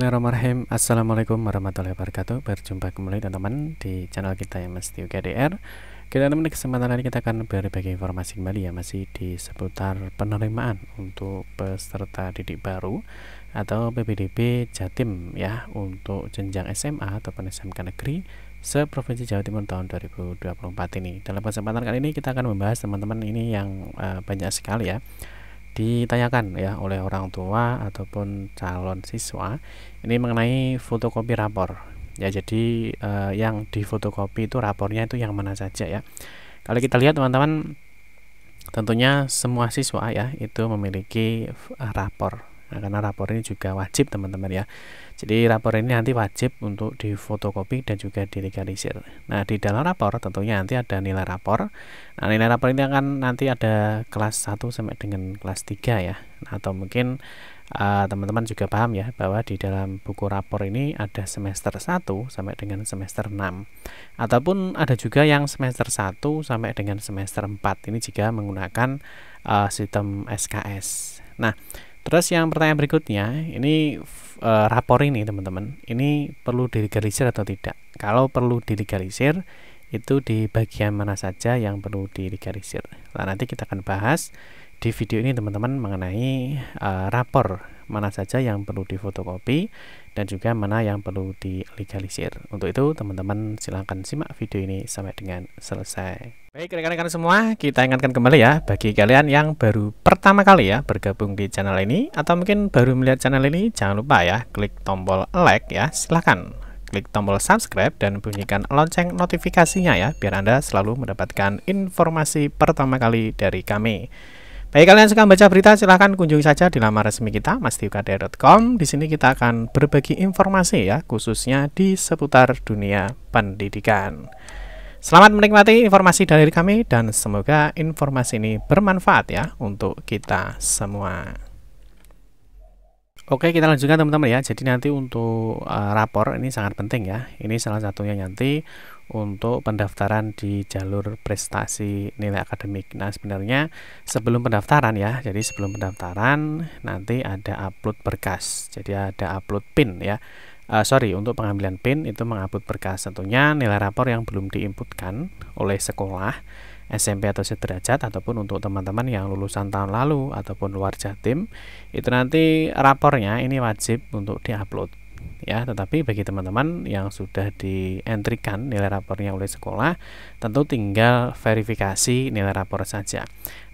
Bismillahirrahmanirrahim Assalamualaikum warahmatullahi wabarakatuh Berjumpa kembali teman-teman di channel kita yang Mesti UKDR KDR Kita teman, teman kesempatan hari kita akan berbagi informasi kembali ya Masih di seputar penerimaan untuk peserta didik baru Atau PPDB Jatim ya Untuk jenjang SMA ataupun SMK Negeri seprovinsi Jawa Timur tahun 2024 ini Dalam kesempatan kali ini kita akan membahas teman-teman ini yang uh, banyak sekali ya ditanyakan ya oleh orang tua ataupun calon siswa ini mengenai fotokopi rapor ya jadi eh, yang difotokopi itu rapornya itu yang mana saja ya kalau kita lihat teman-teman tentunya semua siswa ya itu memiliki eh, rapor Nah, karena rapor ini juga wajib teman-teman ya. Jadi rapor ini nanti wajib untuk difotokopi dan juga dilegalisir. Nah di dalam rapor tentunya nanti ada nilai rapor. Nah nilai rapor ini akan nanti ada kelas 1 sampai dengan kelas 3 ya. Nah, atau mungkin eh, teman-teman uh, juga paham ya bahwa di dalam buku rapor ini ada semester 1 sampai dengan semester 6 ataupun ada juga yang semester 1 sampai dengan semester 4 ini jika menggunakan uh, sistem SKS. Nah, Terus yang pertanyaan berikutnya, ini uh, rapor ini teman-teman, ini perlu dilegalisir atau tidak? Kalau perlu dilegalisir, itu di bagian mana saja yang perlu dilegalisir. Nah, nanti kita akan bahas di video ini teman-teman mengenai uh, rapor mana saja yang perlu difotokopi dan juga mana yang perlu dilegalisir. Untuk itu, teman-teman silahkan simak video ini sampai dengan selesai. Baik rekan-rekan semua, kita ingatkan kembali ya bagi kalian yang baru pertama kali ya bergabung di channel ini atau mungkin baru melihat channel ini, jangan lupa ya klik tombol like ya, silahkan klik tombol subscribe dan bunyikan lonceng notifikasinya ya biar Anda selalu mendapatkan informasi pertama kali dari kami. Baik kalian suka baca berita silahkan kunjungi saja di laman resmi kita mastiukd.com. Di sini kita akan berbagi informasi ya khususnya di seputar dunia pendidikan. Selamat menikmati informasi dari kami dan semoga informasi ini bermanfaat ya untuk kita semua. Oke kita lanjutkan teman-teman ya. Jadi nanti untuk uh, rapor ini sangat penting ya. Ini salah satunya nanti untuk pendaftaran di jalur prestasi nilai akademik. Nah, sebenarnya sebelum pendaftaran ya. Jadi sebelum pendaftaran nanti ada upload berkas. Jadi ada upload PIN ya. Uh, sorry, untuk pengambilan PIN itu mengupload berkas tentunya nilai rapor yang belum diinputkan oleh sekolah SMP atau sederajat ataupun untuk teman-teman yang lulusan tahun lalu ataupun luar Jatim itu nanti rapornya ini wajib untuk diupload ya tetapi bagi teman-teman yang sudah dientrikan nilai rapornya oleh sekolah tentu tinggal verifikasi nilai rapor saja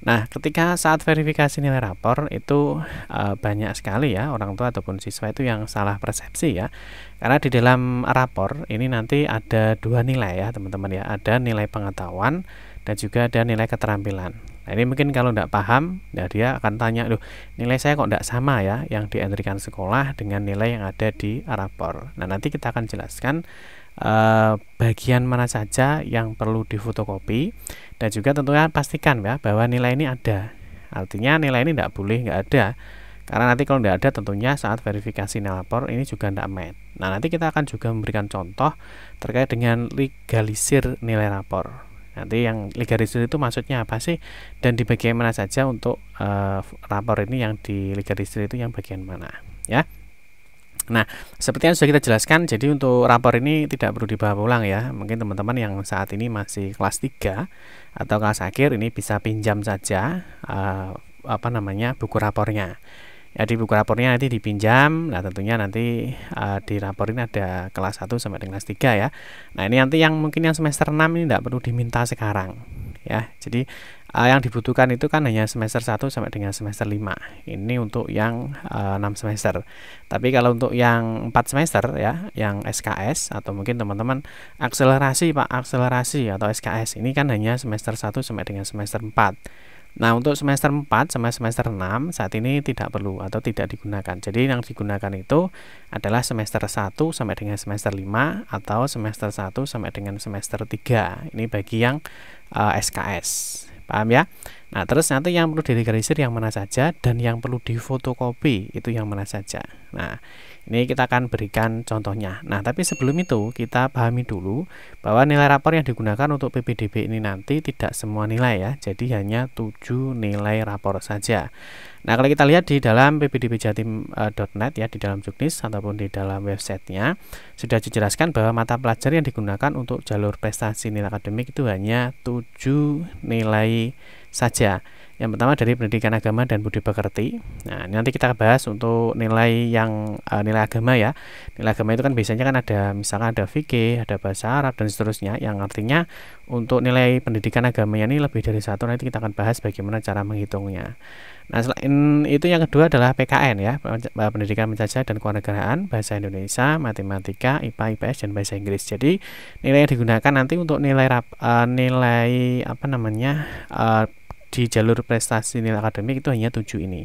nah ketika saat verifikasi nilai rapor itu e, banyak sekali ya orang tua ataupun siswa itu yang salah persepsi ya karena di dalam rapor ini nanti ada dua nilai ya teman-teman ya ada nilai pengetahuan dan juga ada nilai keterampilan Nah ini mungkin kalau tidak paham, ya dia akan tanya, loh nilai saya kok tidak sama ya yang dientrikan sekolah dengan nilai yang ada di rapor. Nah nanti kita akan jelaskan eh, bagian mana saja yang perlu difotokopi dan juga tentunya pastikan ya bahwa nilai ini ada. Artinya nilai ini tidak boleh nggak ada karena nanti kalau tidak ada tentunya saat verifikasi rapor ini juga tidak met. Nah nanti kita akan juga memberikan contoh terkait dengan legalisir nilai rapor nanti yang liga regional itu maksudnya apa sih dan di bagian mana saja untuk uh, rapor ini yang di liga regional itu yang bagian mana ya Nah, seperti yang sudah kita jelaskan, jadi untuk rapor ini tidak perlu dibawa pulang ya. Mungkin teman-teman yang saat ini masih kelas 3 atau kelas akhir ini bisa pinjam saja uh, apa namanya buku rapornya ya di buku rapornya nanti dipinjam nah tentunya nanti uh, eh, di raporin ada kelas 1 sampai dengan kelas 3 ya nah ini nanti yang mungkin yang semester 6 ini tidak perlu diminta sekarang ya jadi uh, yang dibutuhkan itu kan hanya semester 1 sampai dengan semester 5 ini untuk yang uh, eh, 6 semester tapi kalau untuk yang 4 semester ya yang SKS atau mungkin teman-teman akselerasi Pak akselerasi atau SKS ini kan hanya semester 1 sampai dengan semester 4 Nah, untuk semester 4 sama semester 6 saat ini tidak perlu atau tidak digunakan. Jadi yang digunakan itu adalah semester 1 sampai dengan semester 5 atau semester 1 sampai dengan semester 3. Ini bagi yang uh, eh, SKS. Paham ya? Nah, terus nanti yang perlu dilegalisir yang mana saja dan yang perlu difotokopi itu yang mana saja. Nah, ini kita akan berikan contohnya. Nah, tapi sebelum itu kita pahami dulu bahwa nilai rapor yang digunakan untuk PPDB ini nanti tidak semua nilai ya. Jadi hanya 7 nilai rapor saja. Nah, kalau kita lihat di dalam ppdbjatim.net eh, ya di dalam juknis ataupun di dalam websitenya sudah dijelaskan bahwa mata pelajaran yang digunakan untuk jalur prestasi nilai akademik itu hanya 7 nilai saja. Yang pertama dari pendidikan agama dan budi pekerti. Nah, ini nanti kita bahas untuk nilai yang uh, nilai agama ya. Nilai agama itu kan biasanya kan ada misalkan ada fikih, ada bahasa Arab dan seterusnya yang artinya untuk nilai pendidikan agama ini lebih dari satu nanti kita akan bahas bagaimana cara menghitungnya. Nah, selain itu yang kedua adalah PKN ya, eh, pendidikan menjajah dan kewarganegaraan, bahasa Indonesia, matematika, IPA, IPS dan bahasa Inggris. Jadi, nilai yang digunakan nanti untuk nilai rap, uh, nilai apa namanya? Uh, di jalur prestasi nilai akademik itu hanya tujuh ini.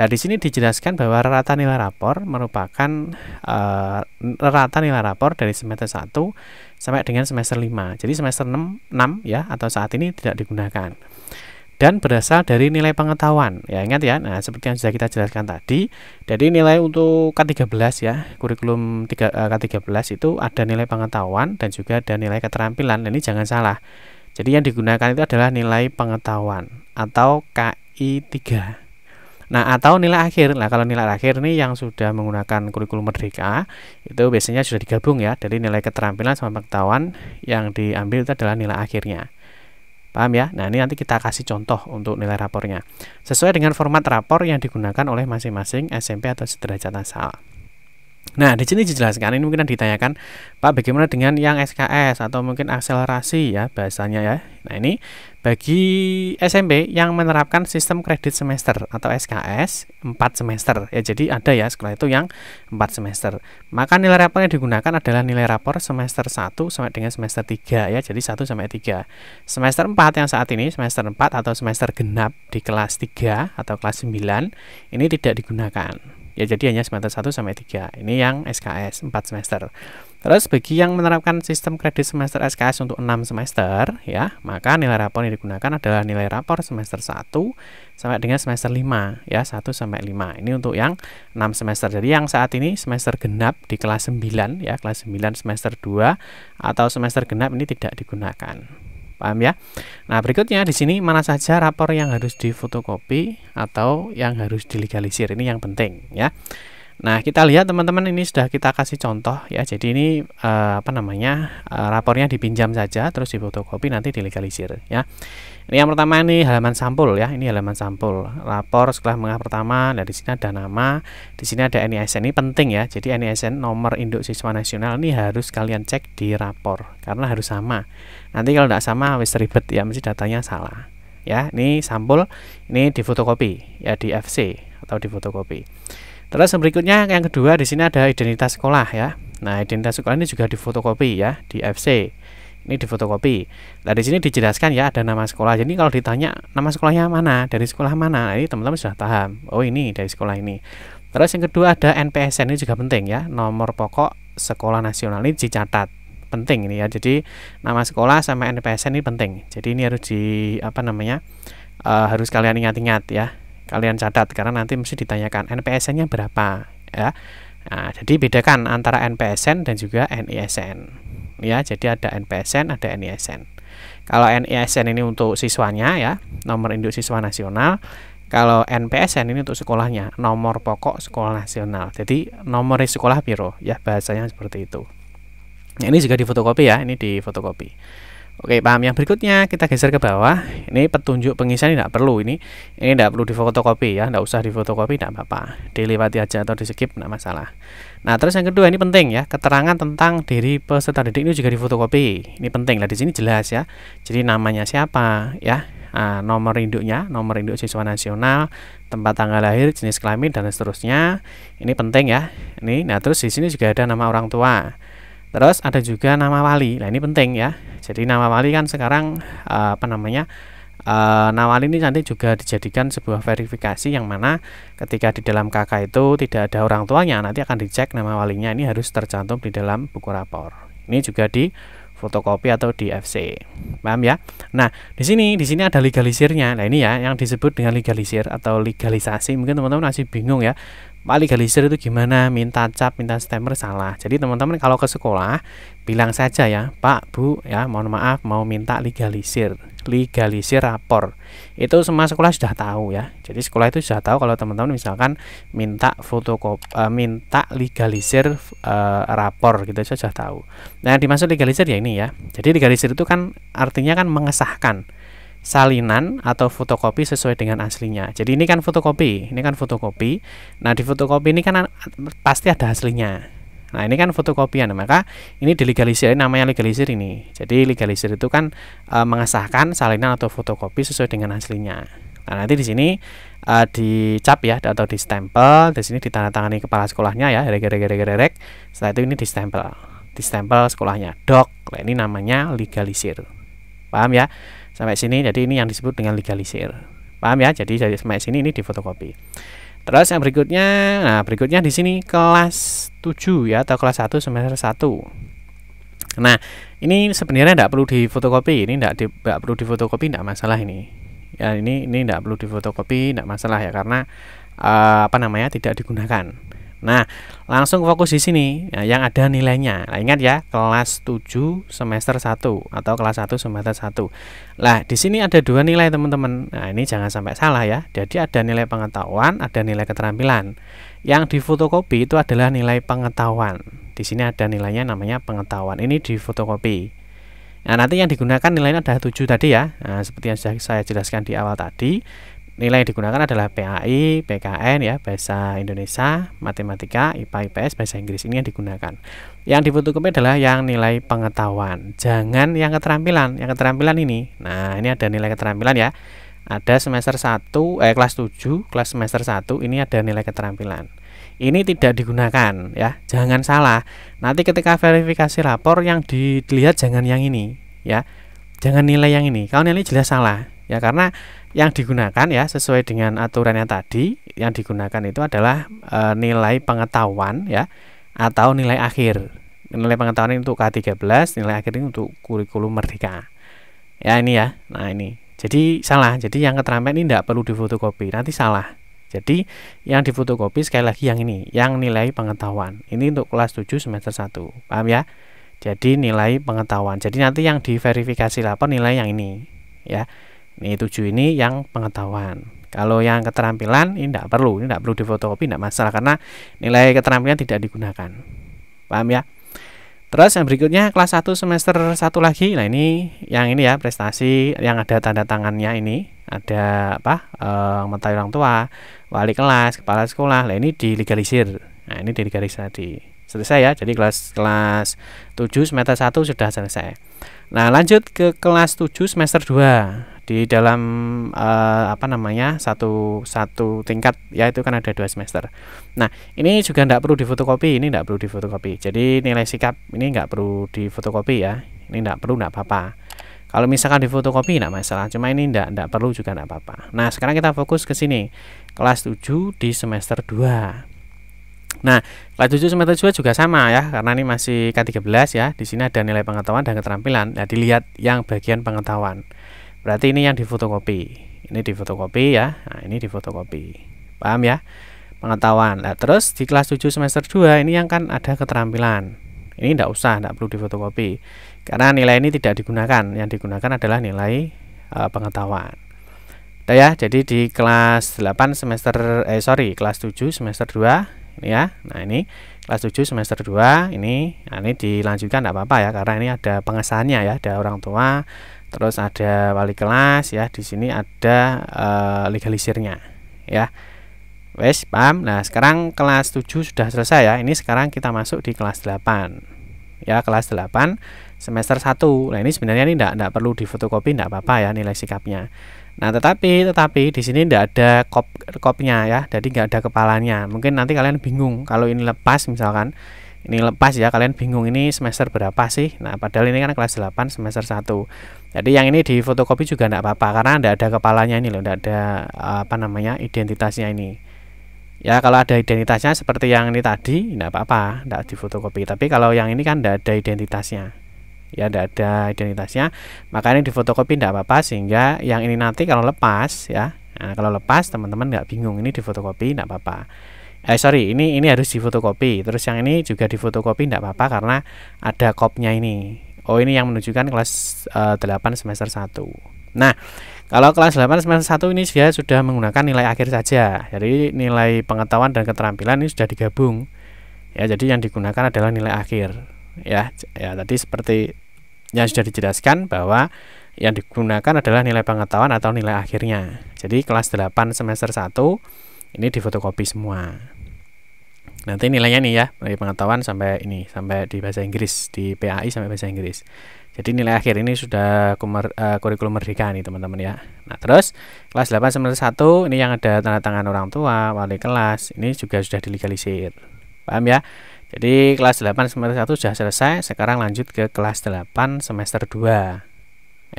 Nah, di sini dijelaskan bahwa rata nilai rapor merupakan uh, rata nilai rapor dari semester 1 sampai dengan semester 5. Jadi semester 6, 6 ya atau saat ini tidak digunakan. Dan berasal dari nilai pengetahuan. Ya, ingat ya. Nah, seperti yang sudah kita jelaskan tadi, jadi nilai untuk K13 ya, kurikulum 3 eh, K13 itu ada nilai pengetahuan dan juga ada nilai keterampilan. Nah, ini jangan salah jadi yang digunakan itu adalah nilai pengetahuan atau KI 3. Nah, atau nilai akhir. Nah, kalau nilai akhir ini yang sudah menggunakan kurikulum merdeka, itu biasanya sudah digabung ya, dari nilai keterampilan sama pengetahuan yang diambil itu adalah nilai akhirnya. Paham ya? Nah, ini nanti kita kasih contoh untuk nilai rapornya. Sesuai dengan format rapor yang digunakan oleh masing-masing SMP atau sederajat asal. Nah, di sini dijelaskan ini mungkin ditanyakan, Pak, bagaimana dengan yang SKS atau mungkin akselerasi ya bahasanya ya. Nah, ini bagi SMP yang menerapkan sistem kredit semester atau SKS 4 semester. Ya, jadi ada ya sekolah itu yang 4 semester. Maka nilai rapor yang digunakan adalah nilai rapor semester 1 sampai dengan semester 3 ya. Jadi 1 sampai 3. Semester 4 yang saat ini semester 4 atau semester genap di kelas 3 atau kelas 9 ini tidak digunakan ya jadi hanya semester 1 sampai 3 ini yang SKS 4 semester terus bagi yang menerapkan sistem kredit semester SKS untuk 6 semester ya maka nilai rapor yang digunakan adalah nilai rapor semester 1 sampai dengan semester 5 ya 1 sampai 5 ini untuk yang 6 semester jadi yang saat ini semester genap di kelas 9 ya kelas 9 semester 2 atau semester genap ini tidak digunakan Paham ya? Nah, berikutnya di sini mana saja rapor yang harus difotokopi atau yang harus dilegalisir. Ini yang penting ya. Nah, kita lihat teman-teman ini sudah kita kasih contoh ya. Jadi ini eh, apa namanya? Eh, rapornya dipinjam saja terus difotokopi nanti dilegalisir ya. Ini yang pertama ini halaman sampul ya. Ini halaman sampul. Rapor setelah mengapa pertama. dari sini ada nama, di sini ada NISN. Ini penting ya. Jadi NISN nomor induk siswa nasional ini harus kalian cek di rapor karena harus sama nanti kalau tidak sama wis ribet ya mesti datanya salah ya ini sampul ini difotokopi ya di FC atau difotokopi terus berikutnya yang kedua di sini ada identitas sekolah ya nah identitas sekolah ini juga difotokopi ya di FC ini difotokopi. Nah di sini dijelaskan ya ada nama sekolah. Jadi kalau ditanya nama sekolahnya mana, dari sekolah mana, nah, ini teman-teman sudah paham. Oh ini dari sekolah ini. Terus yang kedua ada NPSN ini juga penting ya, nomor pokok sekolah nasional ini dicatat penting ini ya. Jadi nama sekolah sama NPSN ini penting. Jadi ini harus di apa namanya? Uh, harus kalian ingat-ingat ya. Kalian catat karena nanti mesti ditanyakan NPSN-nya berapa ya. Nah, jadi bedakan antara NPSN dan juga NISN. Ya, jadi ada NPSN, ada NISN. Kalau NISN ini untuk siswanya ya, nomor induk siswa nasional. Kalau NPSN ini untuk sekolahnya, nomor pokok sekolah nasional. Jadi nomor sekolah biro ya bahasanya seperti itu. Nah, ini juga di fotokopi ya, ini di fotokopi. Oke, paham. Yang berikutnya kita geser ke bawah. Ini petunjuk pengisian tidak perlu ini. Ini tidak perlu di fotokopi ya, tidak usah di fotokopi. tidak apa-apa. Dilewati aja atau di skip tidak masalah. Nah, terus yang kedua ini penting ya, keterangan tentang diri peserta didik ini juga di fotokopi. Ini penting lah di sini jelas ya. Jadi namanya siapa ya, Nah, nomor induknya, nomor induk siswa nasional, tempat tanggal lahir, jenis kelamin dan seterusnya. Ini penting ya. Ini nah terus di sini juga ada nama orang tua. Terus ada juga nama wali. Nah, ini penting ya. Jadi nama wali kan sekarang uh, apa namanya? Uh, nama wali ini nanti juga dijadikan sebuah verifikasi yang mana ketika di dalam KK itu tidak ada orang tuanya, nanti akan dicek nama walinya ini harus tercantum di dalam buku rapor. Ini juga di fotokopi atau di FC. Paham ya? Nah, di sini di sini ada legalisirnya. Nah, ini ya yang disebut dengan legalisir atau legalisasi. Mungkin teman-teman masih bingung ya. Pak legalisir itu gimana minta cap minta stemmer salah jadi teman-teman kalau ke sekolah bilang saja ya Pak Bu ya mohon maaf mau minta legalisir legalisir rapor itu semua sekolah sudah tahu ya jadi sekolah itu sudah tahu kalau teman-teman misalkan minta fotokop uh, minta legalisir uh, rapor gitu saja sudah tahu nah dimaksud legalisir ya ini ya jadi legalisir itu kan artinya kan mengesahkan salinan atau fotokopi sesuai dengan aslinya. Jadi ini kan fotokopi, ini kan fotokopi. Nah, di fotokopi ini kan pasti ada aslinya. Nah, ini kan fotokopian, maka ini dilegalisir namanya legalisir ini. Jadi legalisir itu kan e, mengesahkan salinan atau fotokopi sesuai dengan aslinya. Nah, nanti di sini e, dicap ya atau di stempel di sini ditandatangani kepala sekolahnya ya, rek rek rek rek. Setelah itu ini di stempel, di stempel sekolahnya. Dok. ini namanya legalisir. Paham ya? sampai sini jadi ini yang disebut dengan legalisir paham ya jadi dari sampai sini ini difotokopi terus yang berikutnya nah berikutnya di sini kelas 7 ya atau kelas 1 semester 1 nah ini sebenarnya tidak perlu difotokopi ini tidak di, perlu difotokopi tidak masalah ini ya ini ini tidak perlu difotokopi tidak masalah ya karena uh, apa namanya tidak digunakan Nah, langsung fokus di sini ya, yang ada nilainya. Nah, ingat ya, kelas 7 semester 1 atau kelas 1 semester 1. Lah, di sini ada dua nilai, teman-teman. Nah, ini jangan sampai salah ya. Jadi ada nilai pengetahuan, ada nilai keterampilan. Yang difotokopi itu adalah nilai pengetahuan. Di sini ada nilainya namanya pengetahuan. Ini difotokopi. Nah, nanti yang digunakan nilainya ada 7 tadi ya. Nah, seperti yang sudah saya jelaskan di awal tadi, nilai yang digunakan adalah PAI, PKN ya, bahasa Indonesia, matematika, IPA, IPS, bahasa Inggris ini yang digunakan. Yang dibutuhkan adalah yang nilai pengetahuan. Jangan yang keterampilan. Yang keterampilan ini. Nah, ini ada nilai keterampilan ya. Ada semester 1 eh kelas 7, kelas semester 1 ini ada nilai keterampilan ini tidak digunakan ya jangan salah nanti ketika verifikasi lapor yang dilihat jangan yang ini ya jangan nilai yang ini kalau nilai jelas salah ya karena yang digunakan ya sesuai dengan aturan yang tadi yang digunakan itu adalah e, nilai pengetahuan ya atau nilai akhir nilai pengetahuan ini untuk K13 nilai akhir ini untuk kurikulum merdeka ya ini ya nah ini jadi salah jadi yang keterampilan ini tidak perlu difotokopi nanti salah jadi yang difotokopi sekali lagi yang ini yang nilai pengetahuan ini untuk kelas 7 semester 1 paham ya jadi nilai pengetahuan jadi nanti yang diverifikasi lapor nilai yang ini ya ini tujuh ini yang pengetahuan. Kalau yang keterampilan ini tidak perlu, ini tidak perlu difotokopi, tidak masalah karena nilai keterampilan tidak digunakan. Paham ya? Terus yang berikutnya kelas 1 semester 1 lagi. Nah, ini yang ini ya prestasi yang ada tanda tangannya ini. Ada apa? E, eh, mata orang tua, wali kelas, kepala sekolah. Nah, ini dilegalisir. Nah, ini dilegalisir tadi. Selesai ya. Jadi kelas kelas 7 semester 1 sudah selesai. Nah, lanjut ke kelas 7 semester 2 di dalam uh, apa namanya satu satu tingkat ya itu kan ada dua semester nah ini juga tidak perlu difotokopi ini tidak perlu difotokopi jadi nilai sikap ini nggak perlu difotokopi ya ini tidak perlu tidak apa-apa kalau misalkan difotokopi tidak masalah cuma ini tidak tidak perlu juga tidak apa-apa nah sekarang kita fokus ke sini kelas 7 di semester 2 nah kelas 7 semester 2 juga sama ya karena ini masih K13 ya di sini ada nilai pengetahuan dan keterampilan nah dilihat yang bagian pengetahuan berarti ini yang difotokopi ini difotokopi ya nah, ini difotokopi paham ya pengetahuan nah, terus di kelas 7 semester 2 ini yang kan ada keterampilan ini tidak usah tidak perlu difotokopi karena nilai ini tidak digunakan yang digunakan adalah nilai e, pengetahuan Udah ya jadi di kelas 8 semester eh sorry kelas 7 semester 2 ini ya nah ini kelas 7 semester 2 ini nah ini dilanjutkan tidak apa-apa ya karena ini ada pengesahannya ya ada orang tua terus ada wali kelas ya di sini ada uh, legalisirnya ya wes paham nah sekarang kelas 7 sudah selesai ya ini sekarang kita masuk di kelas 8 ya kelas 8 semester 1 nah ini sebenarnya ini tidak tidak perlu difotokopi tidak apa-apa ya nilai sikapnya nah tetapi tetapi di sini tidak ada kop kopnya ya jadi tidak ada kepalanya mungkin nanti kalian bingung kalau ini lepas misalkan ini lepas ya kalian bingung ini semester berapa sih nah padahal ini kan kelas 8 semester 1 jadi yang ini di fotokopi juga tidak apa-apa karena tidak ada kepalanya ini loh tidak ada apa namanya identitasnya ini ya kalau ada identitasnya seperti yang ini tadi tidak apa-apa tidak di fotokopi tapi kalau yang ini kan tidak ada identitasnya ya tidak ada identitasnya makanya fotokopi tidak apa-apa sehingga yang ini nanti kalau lepas ya nah, kalau lepas teman-teman nggak bingung ini di fotokopi tidak apa-apa eh sorry ini ini harus di fotokopi terus yang ini juga di fotokopi tidak apa-apa karena ada kopnya ini Oh ini yang menunjukkan kelas uh, eh, 8 semester 1 Nah kalau kelas 8 semester 1 ini dia sudah menggunakan nilai akhir saja Jadi nilai pengetahuan dan keterampilan ini sudah digabung Ya jadi yang digunakan adalah nilai akhir Ya, ya tadi seperti yang sudah dijelaskan bahwa yang digunakan adalah nilai pengetahuan atau nilai akhirnya Jadi kelas 8 semester 1 ini difotokopi semua nanti nilainya nih ya dari pengetahuan sampai ini sampai di bahasa Inggris di PAI sampai bahasa Inggris jadi nilai akhir ini sudah kumer, uh, kurikulum merdeka nih teman-teman ya nah terus kelas 8 semester 1 ini yang ada tanda tangan orang tua wali kelas ini juga sudah dilegalisir paham ya jadi kelas 8 semester 1 sudah selesai sekarang lanjut ke kelas 8 semester 2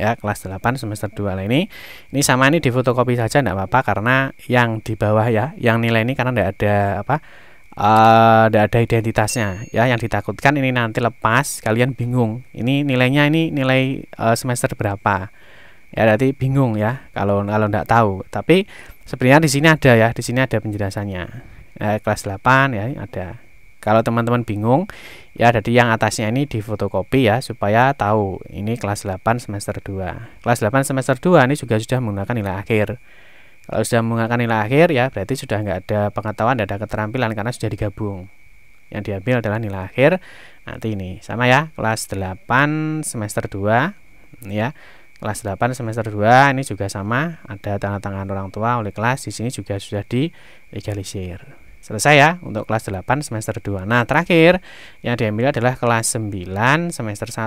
ya kelas 8 semester 2 lah ini ini sama ini difotokopi saja enggak apa-apa karena yang di bawah ya yang nilai ini karena enggak ada apa tidak eh, uh, ada identitasnya ya yang ditakutkan ini nanti lepas kalian bingung ini nilainya ini nilai uh, semester berapa ya berarti bingung ya kalau kalau tidak tahu tapi sebenarnya di sini ada ya di sini ada penjelasannya eh, kelas 8 ya ada kalau teman-teman bingung ya jadi yang atasnya ini difotokopi ya supaya tahu ini kelas 8 semester 2 kelas 8 semester 2 ini juga sudah menggunakan nilai akhir kalau sudah menggunakan nilai akhir ya berarti sudah nggak ada pengetahuan, tidak ada keterampilan karena sudah digabung. Yang diambil adalah nilai akhir nanti ini. Sama ya, kelas 8 semester 2 ya. Kelas 8 semester 2 ini juga sama, ada tanda tangan orang tua oleh kelas di sini juga sudah dilegalisir. Selesai ya untuk kelas 8 semester 2. Nah, terakhir yang diambil adalah kelas 9 semester 1.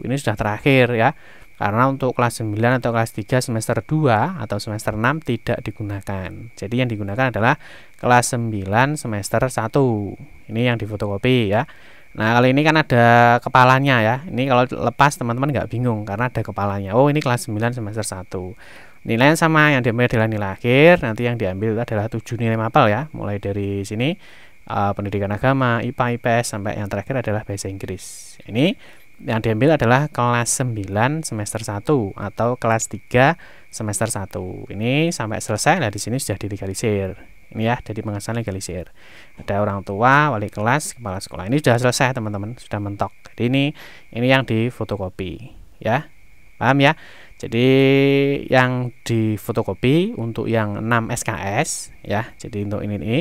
Ini sudah terakhir ya karena untuk kelas 9 atau kelas 3 semester 2 atau semester 6 tidak digunakan. Jadi yang digunakan adalah kelas 9 semester 1. Ini yang difotokopi ya. Nah, kali ini kan ada kepalanya ya. Ini kalau lepas teman-teman nggak bingung karena ada kepalanya. Oh, ini kelas 9 semester 1. Nilainya sama yang diambil adalah nilai akhir, nanti yang diambil adalah 7 nilai mapel ya, mulai dari sini uh, pendidikan agama, IPA, IPS sampai yang terakhir adalah bahasa Inggris. Ini yang diambil adalah kelas 9 semester 1 atau kelas 3 semester 1. Ini sampai selesai nah di sini sudah dilegalisir. Ini ya, jadi pengesahan legalisir. Ada orang tua, wali kelas, kepala sekolah. Ini sudah selesai, teman-teman, sudah mentok. Jadi ini ini yang difotokopi, ya. Paham ya? Jadi yang difotokopi untuk yang 6 SKS ya. Jadi untuk ini ini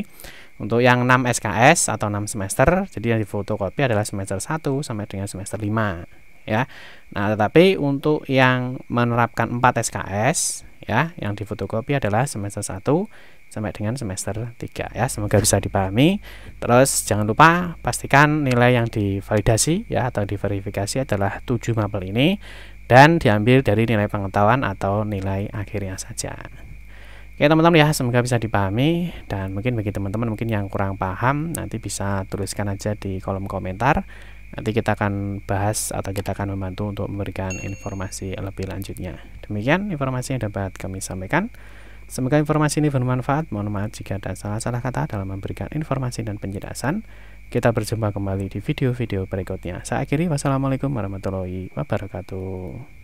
untuk yang 6 SKS atau 6 semester, jadi yang difotokopi adalah semester 1 sampai dengan semester 5 ya. Nah, tetapi untuk yang menerapkan 4 SKS ya, yang difotokopi adalah semester 1 sampai dengan semester 3 ya. Semoga bisa dipahami. Terus jangan lupa pastikan nilai yang divalidasi ya atau diverifikasi adalah 7 mapel ini dan diambil dari nilai pengetahuan atau nilai akhirnya saja. Oke teman-teman ya semoga bisa dipahami dan mungkin bagi teman-teman mungkin yang kurang paham nanti bisa tuliskan aja di kolom komentar nanti kita akan bahas atau kita akan membantu untuk memberikan informasi lebih lanjutnya demikian informasi yang dapat kami sampaikan semoga informasi ini bermanfaat mohon maaf jika ada salah-salah kata dalam memberikan informasi dan penjelasan kita berjumpa kembali di video-video berikutnya saya akhiri wassalamualaikum warahmatullahi wabarakatuh